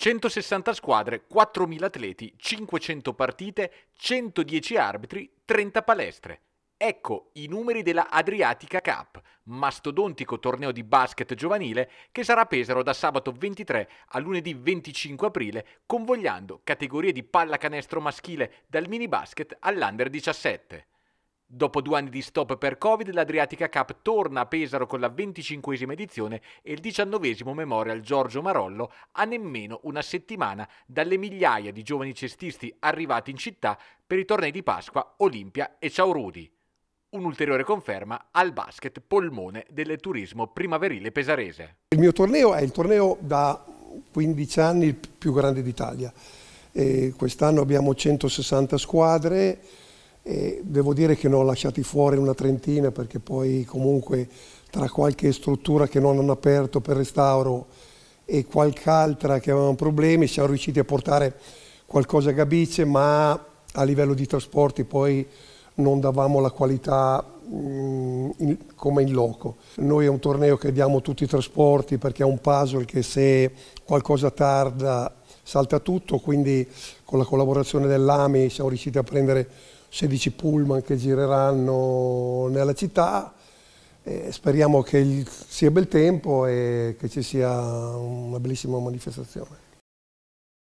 160 squadre, 4.000 atleti, 500 partite, 110 arbitri, 30 palestre. Ecco i numeri della Adriatica Cup, mastodontico torneo di basket giovanile che sarà a Pesaro da sabato 23 a lunedì 25 aprile, convogliando categorie di pallacanestro maschile dal mini basket all'under 17. Dopo due anni di stop per Covid, l'Adriatica Cup torna a Pesaro con la venticinquesima edizione e il diciannovesimo Memorial Giorgio Marollo a nemmeno una settimana dalle migliaia di giovani cestisti arrivati in città per i tornei di Pasqua, Olimpia e Ciaurudi. Un'ulteriore conferma al basket polmone del turismo primaverile pesarese. Il mio torneo è il torneo da 15 anni più grande d'Italia. Quest'anno abbiamo 160 squadre e devo dire che ne ho lasciati fuori una trentina perché poi comunque tra qualche struttura che non hanno aperto per restauro e qualche altra che avevano problemi siamo riusciti a portare qualcosa a Gabice ma a livello di trasporti poi non davamo la qualità mh, mm, in, come in loco. Noi è un torneo che diamo tutti i trasporti perché è un puzzle che se qualcosa tarda salta tutto, quindi con la collaborazione dell'AMI siamo riusciti a prendere 16 pullman che gireranno nella città. E speriamo che sia bel tempo e che ci sia una bellissima manifestazione.